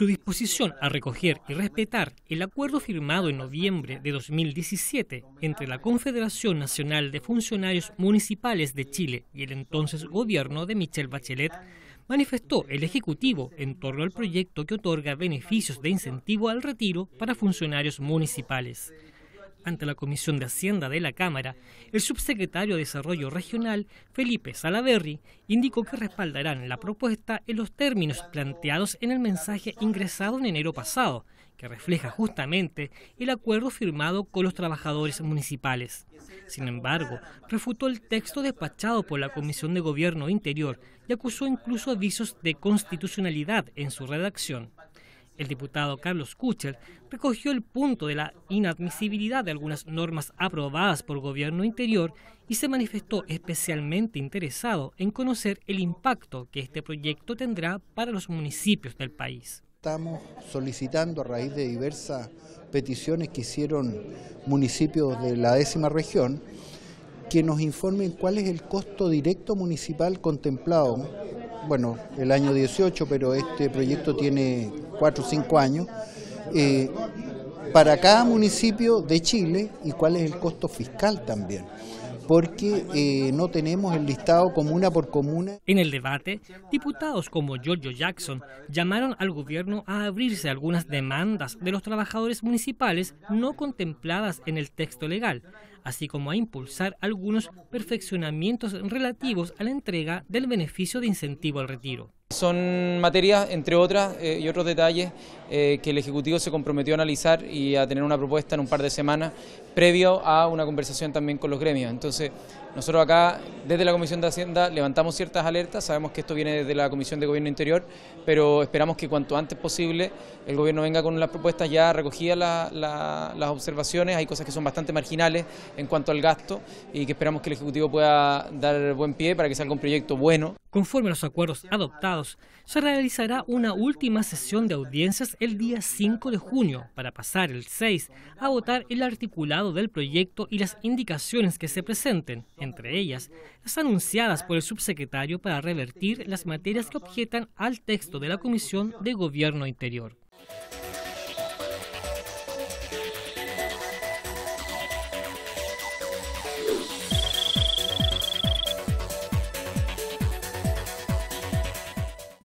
Su disposición a recoger y respetar el acuerdo firmado en noviembre de 2017 entre la Confederación Nacional de Funcionarios Municipales de Chile y el entonces gobierno de Michelle Bachelet manifestó el Ejecutivo en torno al proyecto que otorga beneficios de incentivo al retiro para funcionarios municipales ante la Comisión de Hacienda de la Cámara, el subsecretario de Desarrollo Regional, Felipe Salaverri, indicó que respaldarán la propuesta en los términos planteados en el mensaje ingresado en enero pasado, que refleja justamente el acuerdo firmado con los trabajadores municipales. Sin embargo, refutó el texto despachado por la Comisión de Gobierno Interior y acusó incluso avisos de constitucionalidad en su redacción. El diputado Carlos Kuchel recogió el punto de la inadmisibilidad de algunas normas aprobadas por gobierno interior y se manifestó especialmente interesado en conocer el impacto que este proyecto tendrá para los municipios del país. Estamos solicitando a raíz de diversas peticiones que hicieron municipios de la décima región que nos informen cuál es el costo directo municipal contemplado. Bueno, el año 18, pero este proyecto tiene cuatro o cinco años, eh, para cada municipio de Chile y cuál es el costo fiscal también porque eh, no tenemos el listado comuna por comuna. En el debate, diputados como Giorgio Jackson llamaron al gobierno a abrirse algunas demandas de los trabajadores municipales no contempladas en el texto legal, así como a impulsar algunos perfeccionamientos relativos a la entrega del beneficio de incentivo al retiro. Son materias, entre otras, eh, y otros detalles eh, que el Ejecutivo se comprometió a analizar y a tener una propuesta en un par de semanas previo a una conversación también con los gremios. Entonces, nosotros acá, desde la Comisión de Hacienda, levantamos ciertas alertas, sabemos que esto viene desde la Comisión de Gobierno Interior, pero esperamos que cuanto antes posible el gobierno venga con las propuestas ya recogidas las observaciones, hay cosas que son bastante marginales en cuanto al gasto y que esperamos que el Ejecutivo pueda dar buen pie para que salga un proyecto bueno. Conforme a los acuerdos adoptados, se realizará una última sesión de audiencias el día 5 de junio para pasar el 6 a votar el articulado del proyecto y las indicaciones que se presenten, entre ellas las anunciadas por el subsecretario para revertir las materias que objetan al texto de la Comisión de Gobierno Interior.